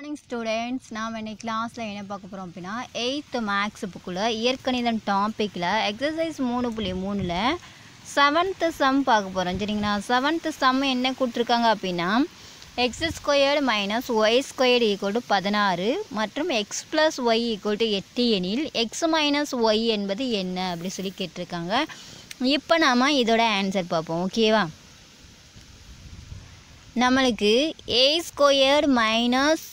morning students நாம் இன்றைக்கி கிளாஸில் என்ன பார்க்க போகிறோம் அப்படின்னா எயித்து மேக்ஸ் புக்கில் இயற்கணிதம் டாப்பிக்கில் எக்ஸசைஸ் மூணு புள்ளி மூணில் செவன்த்து சம் பார்க்க போகிறோம் சரிங்களா செவன்த்து சம் என்ன கொடுத்துருக்காங்க அப்படின்னா x squared minus y squared equal to பதினாறு மற்றும் x plus y equal to எட்டு எனில் எக்ஸ் மைனஸ் ஒய் என்பது என்ன அப்படி சொல்லி கேட்டிருக்காங்க இப்போ நாம் இதோட ஆன்சர் பார்ப்போம் ஓகேவா நம்மளுக்கு a square minus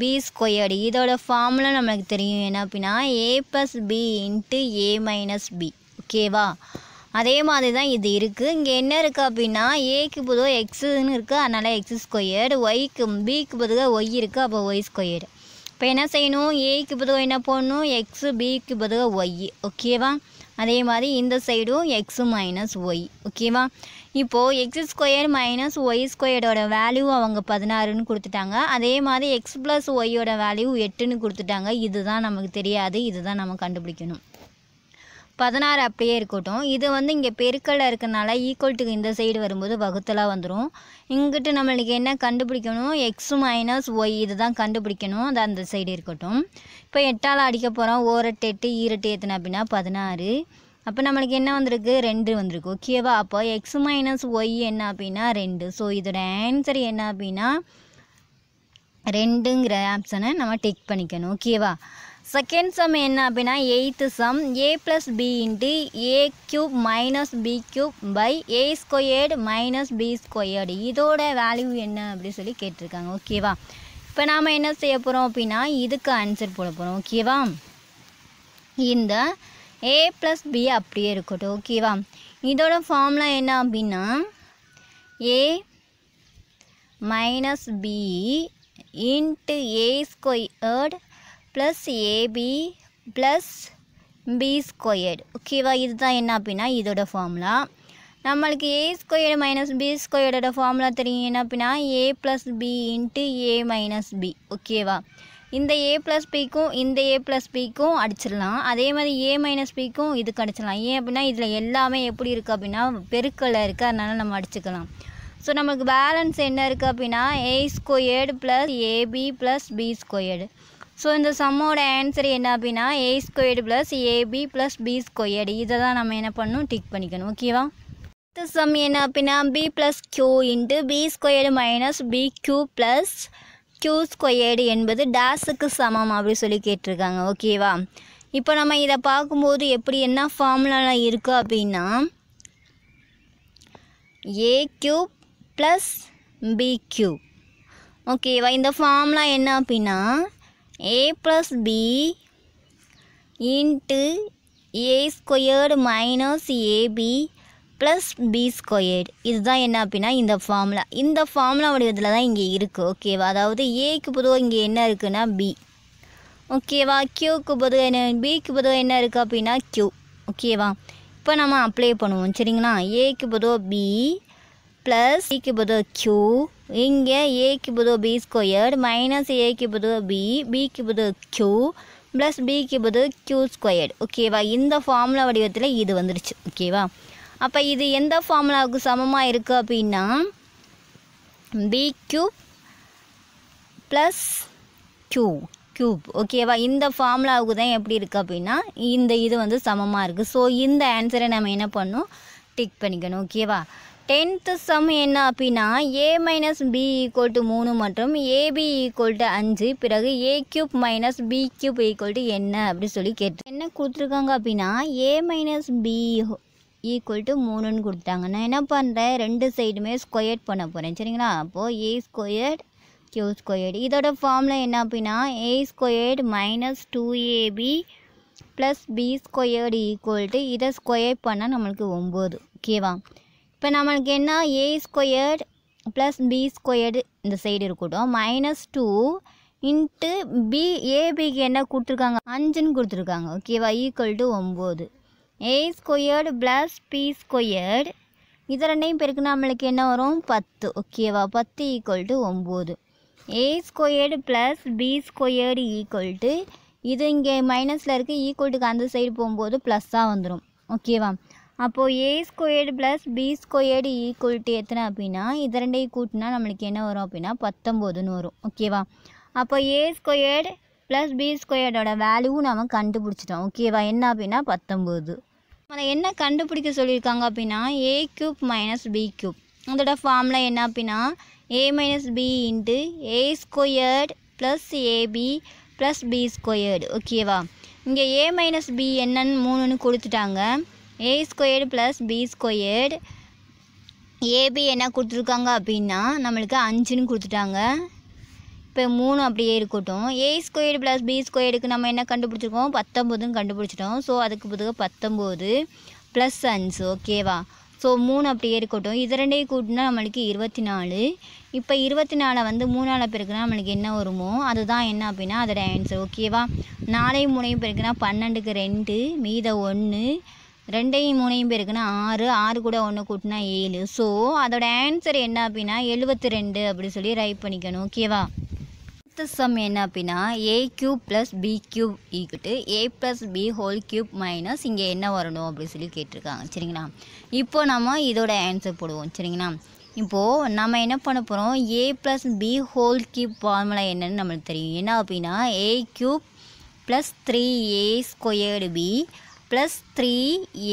b squared இதோட ஃபார்முலா நம்மளுக்கு தெரியும் என்ன அப்படின்னா a plus b into a minus b ஓகேவா அதே மாதிரி தான் இது இருக்குது இங்கே என்ன இருக்குது அப்படின்னா ஏக்கு பொதுவாக எக்ஸுன்னு இருக்குது அதனால் எக்ஸ் ஸ்கொயர்டு ஒய்க்கு பிக்கு பொதுவாக ஒய் இருக்குது அப்போ ஒய் ஸ்கொயர்டு இப்போ என்ன செய்யணும் ஏக்கு பொதுவாக என்ன போடணும் எக்ஸு பிக்கு பொதுவாக ஒய் ஓகேவா அதே மாதிரி இந்த சைடும் எக்ஸு மைனஸ் ஒய் ஓகேவா இப்போது எக்ஸ் ஸ்கொயர் மைனஸ் ஒய் ஸ்கொயரோட வேல்யூ அவங்க பதினாறுன்னு கொடுத்துட்டாங்க அதே மாதிரி எக்ஸ் ப்ளஸ் ஒய்யோட வேல்யூ எட்டுன்னு கொடுத்துட்டாங்க இதுதான் நமக்கு தெரியாது இதுதான் நம்ம கண்டுபிடிக்கணும் பதினாறு அப்படியே இருக்கட்டும் இது வந்து இங்கே பெருக்கலில் இருக்கிறனால ஈக்குவல்ட்டுக்கு இந்த சைடு வரும்போது வகுத்தலாக வந்துடும் இங்கிட்டு நம்மளுக்கு என்ன கண்டுபிடிக்கணும் எக்ஸ் மைனஸ் ஒய் இது தான் கண்டுபிடிக்கணும் அது அந்த சைடு இருக்கட்டும் இப்போ எட்டால் அடிக்க போகிறோம் ஓரட்டு எட்டு ஈரட்டு எத்தனை அப்படின்னா பதினாறு அப்போ நம்மளுக்கு என்ன வந்திருக்கு ரெண்டு வந்திருக்கு ஓகேவா அப்போ எக்ஸ் மைனஸ் ஒய் என்ன அப்படின்னா ரெண்டு ஸோ இதோட ஆன்சர் என்ன அப்படின்னா ரெண்டுங்கிற ஆப்ஷனை நம்ம டிக் பண்ணிக்கணும் ஓகேவா செகண்ட் சம் என்ன அப்படின்னா eighth sum a plus b into a cube minus b cube by a squared minus b squared இதோட வேல்யூ என்ன அப்படின்னு சொல்லி கேட்டிருக்காங்க ஓகேவா இப்போ நாம் என்ன செய்ய போகிறோம் அப்படின்னா இதுக்கு ஆன்சர் போட போகிறோம் ஓகேவா இந்த ஏ ப்ளஸ் பி அப்படியே இருக்கட்டும் ஓகேவா இதோட ஃபார்ம்லாம் என்ன அப்படின்னா a minus b into a squared plus ab plus b squared ஓகேவா இதுதான் என்ன அப்படின்னா இதோட ஃபார்முலா நம்மளுக்கு ஏ ஸ்கொயர்டு மைனஸ் பி ஸ்கொயர்டோட ஃபார்முலா தெரியும் என்ன அப்படின்னா a plus b into a minus b ஓகேவா இந்த ஏ ப்ளஸ் பிக்கும் இந்த ஏ ப்ளஸ் பிக்கும் அடிச்சிடலாம் அதே மாதிரி ஏ மைனஸ் பிக்கும் இதுக்கு அடிச்சிடலாம் ஏன் அப்படின்னா இதில் எல்லாமே எப்படி இருக்குது அப்படின்னா பெருக்கலை இருக்குது அதனால் நம்ம அடிச்சுக்கலாம் ஸோ நம்மளுக்கு பேலன்ஸ் என்ன இருக்குது அப்படின்னா a squared plus ab plus b squared so இந்த சம்மோட ஆன்சர் என்ன அப்படின்னா a squared plus ab plus b squared இதை தான் நம்ம என்ன பண்ணணும் டிக் பண்ணிக்கணும் ஓகேவா அடுத்த சம் என்ன அப்படின்னா p plus q into p squared minus p q plus q squared என்பது டேஸுக்கு சமம் அப்படி சொல்லி கேட்டிருக்காங்க ஓகேவா இப்போ நம்ம இதை பார்க்கும்போது எப்படி என்ன ஃபார்முலாலாம் இருக்குது அப்படின்னா a cube plus b cube ஓகேவா இந்த ஃபார்ம்லாம் என்ன அப்படின்னா a plus b into a squared minus ab plus b squared இதுதான் என்ன அப்படின்னா இந்த ஃபார்முலா இந்த ஃபார்முலா வடிவத்தில் தான் இங்கே இருக்குது ஓகேவா அதாவது ஏக்கு பொதுவாக இங்கே என்ன இருக்குன்னா பி ஓகேவா கியூக்கு பொதுவாக என்ன பிக்கு பொதுவாக என்ன இருக்குது அப்படின்னா க்யூ ஓகேவா இப்போ நம்ம அப்ளை பண்ணுவோம் சரிங்களா ஏக்கு பொதுவாக பி ப்ளஸ் பிக்கு பொதுவாக க்யூ இங்கே ಹಿಂಗೆ ಎಕ್ಕೆ ಬದು ಬಿ ಸ್ಕ್ವಯರ್ಡ್ ಮೈನಸ್ ಎಕ್ಕೆ ಬದು பி ಬಿಕ್ಕೆ ಬದು க்யூ ப்ளஸ் பிக்கு போது க்யூ ஸ்கொயர்டு ஓகேவா இந்த ஃபார்முலா வடிவத்தில் இது வந்துடுச்சு ஓகேவா அப்போ இது எந்த ஃபார்முலாவுக்கு சமமாக இருக்குது அப்படின்னா p cube plus q cube ஓகேவா இந்த ஃபார்முலாவுக்கு தான் எப்படி இருக்குது அப்படின்னா இந்த இது வந்து சமமாக இருக்குது ஸோ இந்த ஆன்சரை நம்ம என்ன பண்ணோம் டிக் பண்ணிக்கணும் ஓகேவா டென்த்து சம் என்ன அப்படின்னா a minus b equal to மூணு மற்றும் ஏபி ஈக்குவல் டு அஞ்சு பிறகு a cube minus b cube equal to என்ன அப்படின்னு சொல்லி கேட்டு என்ன கொடுத்துருக்காங்க அப்படின்னா a minus b equal to மூணுன்னு கொடுத்தாங்க நான் என்ன பண்ணுறேன் ரெண்டு சைடுமே ஸ்கொயர்ட் பண்ண போகிறேன் சரிங்களா அப்போது ஏ ஸ்கொயர்ட் க்யூ ஸ்கொயர்டு இதோட ஃபார்மில் என்ன அப்படின்னா a squared minus two ab plus b squared equal to இதை ஸ்கொயர் பண்ணால் நம்மளுக்கு ஒம்பது ஓகேவா இப்போ நம்மளுக்கு என்ன a squared plus b squared இந்த சைடு இருக்கட்டும் மைனஸ் டூ இன்ட்டு பி ஏபிக்கு என்ன கொடுத்துருக்காங்க அஞ்சுன்னு கொடுத்துருக்காங்க ஓகேவா ஈக்குவல் டு ஒம்பது a squared plus b squared இது ரெண்டையும் பெருக்கு நம்மளுக்கு என்ன வரும் பத்து ஓகேவா பத்து ஈக்குவல் டு ஒம்பது a squared plus b squared equal to இது இங்கே மைனஸில் இருக்குது ஈக்குவல்ட்டுக்கு அந்த சைடு போகும்போது ப்ளஸ்ஸாக வந்துடும் ஓகேவா அப்போது a squared plus b squared equal எத்தனை அப்படின்னா இது ரெண்டையும் கூட்டினா நம்மளுக்கு என்ன வரும் அப்படின்னா பத்தொம்போதுன்னு வரும் ஓகேவா அப்போ ஏ ஸ்கொயர்டு ப்ளஸ் பி ஸ்கொயர்டோட வேல்யூவும் நாம் கண்டுபிடிச்சிட்டோம் ஓகேவா என்ன அப்படின்னா பத்தொம்போது அதில் என்ன கண்டுபிடிக்க சொல்லியிருக்காங்க அப்படின்னா a cube minus b cube அதோட ஃபார்மில் என்ன அப்படின்னா a minus b into a squared plus ab plus b squared ஓகேவா இங்கே ஏ மைனஸ் பி என்னன்னு மூணுன்னு கொடுத்துட்டாங்க a squared plus b squared ab என்ன கொடுத்துருக்காங்க அப்படின்னா நம்மளுக்கு அஞ்சுன்னு கொடுத்துட்டாங்க இப்போ மூணு அப்படியே இருக்கட்டும் ஏ ஸ்கொயர்டு ப்ளஸ் பி ஸ்கொயர்டுக்கு நம்ம என்ன கண்டுபிடிச்சிருக்கோம் பத்தொம்போதுன்னு கண்டுபிடிச்சிட்டோம் ஸோ அதுக்கு புதுக பத்தொம்போது ப்ளஸ் அஞ்சு ஓகேவா ஸோ மூணு அப்படியே இருக்கட்டும் இது ரெண்டையும் கூட்டினா நம்மளுக்கு இருபத்தி நாலு இப்போ இருபத்தி நாலை வந்து மூணால் பிறகுனா நம்மளுக்கு என்ன வருமோ அதுதான் என்ன அப்படின்னா அதோட ஆன்சர் ஓகேவா நாலையும் மூணையும் பிறகுனா பன்னெண்டுக்கு ரெண்டு மீத ஒன்று ரெண்டையும் மூணையும் பேருக்குன்னா ஆறு ஆறு கூட ஒன்று கூட்டினா ஏழு ஸோ அதோட ஆன்சர் என்ன அப்படின்னா எழுபத்தி ரெண்டு அப்படி சொல்லி ரைட் பண்ணிக்கணும் ஓகேவா அடுத்த சம் என்ன அப்படின்னா a cube plus b cube ஈக்கிட்டு a plus b whole cube minus இங்கே என்ன வரணும் அப்படின்னு சொல்லி கேட்டிருக்காங்க சரிங்களா இப்போ நம்ம இதோட ஆன்சர் போடுவோம் சரிங்களா இப்போது நம்ம என்ன பண்ண போகிறோம் a plus b whole cube formula என்னன்னு நம்மளுக்கு தெரியும் என்ன அப்படின்னா a cube plus three a squared b plus three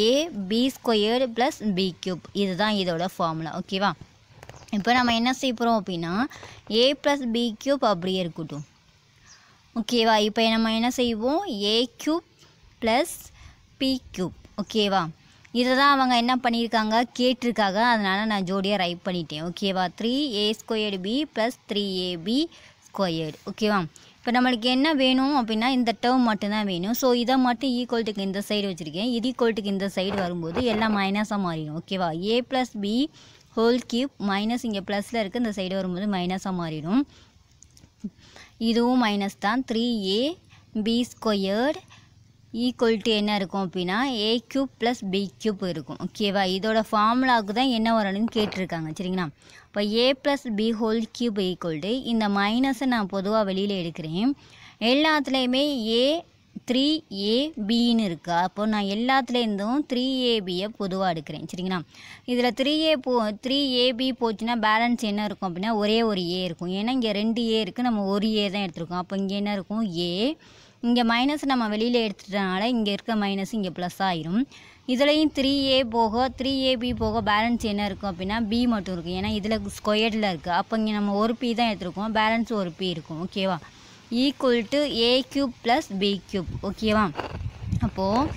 a b squared plus b cube இதுதான் இதோட ஃபார்முலா ஓகேவா இப்போ நம்ம என்ன செய்கிறோம் அப்படின்னா ஏ ப்ளஸ் பி க்யூப் அப்படியே இருக்கட்டும் ஓகேவா இப்போ நம்ம என்ன செய்வோம் a cube plus b cube ஓகேவா இதை தான் அவங்க என்ன பண்ணியிருக்காங்க கேட்டிருக்காங்க அதனால் நான் ஜோடியாக ரைட் பண்ணிட்டேன் ஓகேவா three a squared b plus three a b squared ஓகேவா இப்போ நம்மளுக்கு என்ன வேணும் அப்படின்னா இந்த டேர்ம் மட்டும்தான் வேணும் ஸோ இதை மட்டும் ஈக்குவல்ட்டுக்கு e இந்த சைடு வச்சுருக்கேன் இது ஈக்குவல்ட்டுக்கு இந்த சைடு வரும்போது எல்லாம் மைனஸாக மாறிடும் ஓகேவா a plus b whole cube minus இங்கே ப்ளஸில் இருக்குது இந்த சைடு வரும்போது மைனஸாக மாறிடும் இதுவும் மைனஸ் தான் three a b squared equal e to என்ன இருக்கும் அப்படின்னா a cube plus b cube இருக்கும் ஓகேவா இதோட ஃபார்முலாவுக்கு தான் என்ன வரணும்னு கேட்டிருக்காங்க சரிங்களா இப்போ a plus b whole cube equal to இந்த மைனஸை நான் பொதுவாக வெளியில் எடுக்கிறேன் எல்லாத்துலேயுமே ஏ த்ரீ ஏ பின்னு இருக்குது அப்போது நான் எல்லாத்துலேருந்தும் த்ரீ ஏபியை பொதுவாக எடுக்கிறேன் சரிங்களா இதில் த்ரீ ஏ போ த்ரீ ஏபி போச்சுன்னா பேலன்ஸ் என்ன இருக்கும் அப்படின்னா ஒரே ஒரு ஏ இருக்கும் ஏன்னா இங்கே ரெண்டு ஏ இருக்குது நம்ம ஒரு ஏ தான் எடுத்துருக்கோம் அப்போ இங்கே என்ன இருக்கும் ஏ இங்கே மைனஸ் நம்ம வெளியில் எடுத்துட்டனால இங்கே இருக்க மைனஸ் இங்கே ப்ளஸ் ஆயிரும் இதுலேயும் த்ரீ ஏ போக த்ரீ ஏபி போக பேலன்ஸ் என்ன இருக்கும் அப்படின்னா பி மட்டும் இருக்கும் ஏன்னா இதில் ஸ்கொயர்டில் இருக்குது அப்போ இங்கே நம்ம ஒரு பி தான் எடுத்துருக்கோம் பேலன்ஸ் ஒரு பி இருக்கும் ஓகேவா equal to a cube plus b cube ஓகேவா அப்போது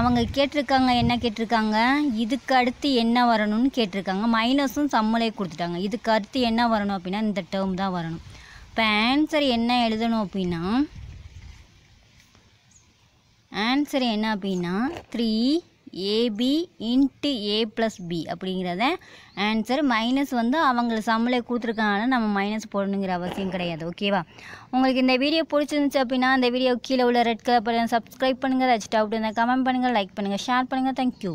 அவங்க கேட்டிருக்காங்க என்ன கேட்டிருக்காங்க இதுக்கு அடுத்து என்ன வரணும்னு கேட்டிருக்காங்க மைனஸும் சம்மலே கொடுத்துட்டாங்க இதுக்கு அடுத்து என்ன வரணும் அப்படின்னா இந்த டேர்ம் தான் வரணும் இப்போ ஆன்சர் என்ன எழுதணும் அப்படின்னா ஆன்சர் என்ன அப்படின்னா three ab into a plus b அப்படிங்கிறத ஆன்சர் மைனஸ் வந்து அவங்க சம்மில் கொடுத்துருக்கனால நம்ம மைனஸ் போடணுங்கிற அவசியம் கிடையாது ஓகேவா உங்களுக்கு இந்த வீடியோ பிடிச்சிருந்துச்சு அப்படின்னா இந்த வீடியோ கீழே உள்ள ரெட் கலர் பண்ணுங்கள் சப்ஸ்கிரைப் பண்ணுங்கள் ஏதாச்சும் அவுட் இருந்தால் கமெண்ட் பண்ணுங்கள் லைக் பண்ணுங்கள் ஷேர் பண்ணுங்கள் தேங்க்யூ